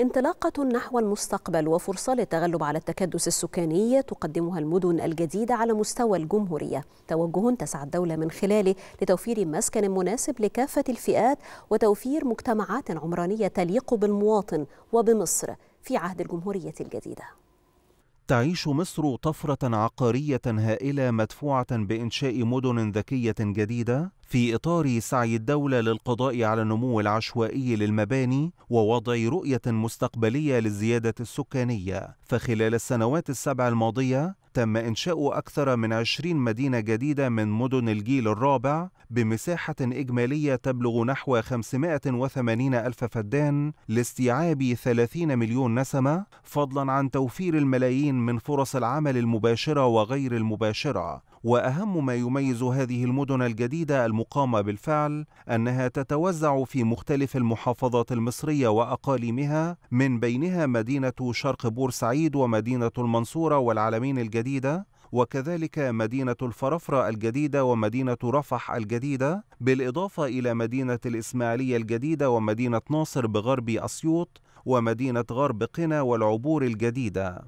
انطلاقة نحو المستقبل وفرصة للتغلب على التكدس السكاني تقدمها المدن الجديدة على مستوى الجمهورية توجه تسعى الدولة من خلاله لتوفير مسكن مناسب لكافة الفئات وتوفير مجتمعات عمرانية تليق بالمواطن وبمصر في عهد الجمهورية الجديدة تعيش مصر طفرة عقارية هائلة مدفوعة بإنشاء مدن ذكية جديدة في إطار سعي الدولة للقضاء على النمو العشوائي للمباني ووضع رؤية مستقبلية للزيادة السكانية، فخلال السنوات السبع الماضية تم إنشاء أكثر من 20 مدينة جديدة من مدن الجيل الرابع بمساحة إجمالية تبلغ نحو 580 ألف فدان لاستيعاب 30 مليون نسمة فضلا عن توفير الملايين من فرص العمل المباشرة وغير المباشرة وأهم ما يميز هذه المدن الجديدة المقامة بالفعل أنها تتوزع في مختلف المحافظات المصرية وأقاليمها من بينها مدينة شرق بورسعيد ومدينة المنصورة والعالمين الجديد الجديدة وكذلك مدينة الفرفرة الجديدة ومدينة رفح الجديدة بالإضافة إلى مدينة الإسماعيلية الجديدة ومدينة ناصر بغرب أسيوط ومدينة غرب قنا والعبور الجديدة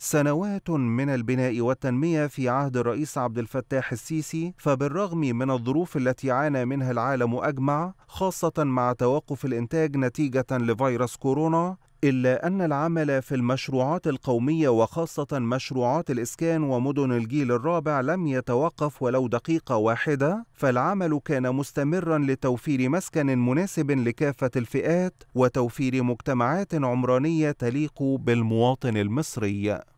سنوات من البناء والتنمية في عهد الرئيس عبد الفتاح السيسي فبالرغم من الظروف التي عانى منها العالم أجمع خاصة مع توقف الإنتاج نتيجة لفيروس كورونا إلا أن العمل في المشروعات القومية وخاصة مشروعات الإسكان ومدن الجيل الرابع لم يتوقف ولو دقيقة واحدة، فالعمل كان مستمرا لتوفير مسكن مناسب لكافة الفئات وتوفير مجتمعات عمرانية تليق بالمواطن المصري.